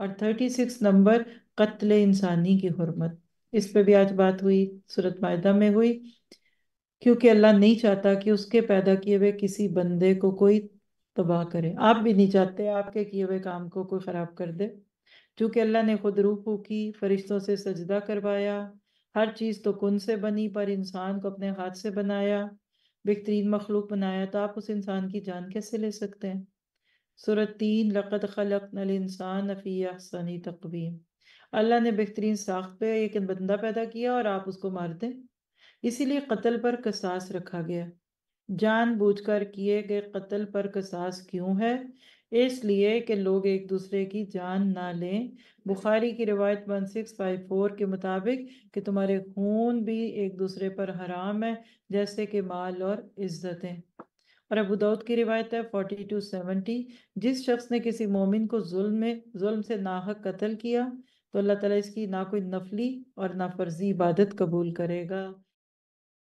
और thirty six number कत्ल इंसानी की हरमत इस पे भी आज बात हुई सूरत मायदा में हुई क्योंकि अल्लाह नहीं चाहता कि उसके पैदा किए हुए किसी बंदे को कोई तबाह करे आप भी नहीं चाहते आपके किए हुए काम को कोई ख़राब कर दे चूँकि अल्लाह ने खुद रूह की फरिश्तों से सजदा करवाया हर चीज़ तो कुन से बनी पर इंसान को अपने हाथ से बनाया बेहतरीन मखलूक बनाया तो आप उस इंसान की जान कैसे ले सकते हैं सूरत तीन लक़त खलक इंसान फ़ी अहसनी तकवीम अल्लाह ने बेहतरीन साख्त पे एक बंदा पैदा किया और आप उसको मार दें इसीलिए कत्ल पर कसास रखा गया जान बूझ कर किए गए कत्ल पर कसास क्यों है इसलिए कि लोग एक दूसरे की जान ना लें बुखारी की रिवायत वन सिक्स फाइव फोर के मुताबिक कि तुम्हारे खून भी एक दूसरे पर हराम है जैसे कि माल और इज्जतें और अबू दाऊद की रिवायत है फोर्टी टू सेवेंटी जिस शख्स ने किसी मोमिन को जुल्म में जुल्म से नाहक कत्ल किया तो अल्लाह ताला इसकी ना कोई नफली और ना फर्जी इबादत कबूल करेगा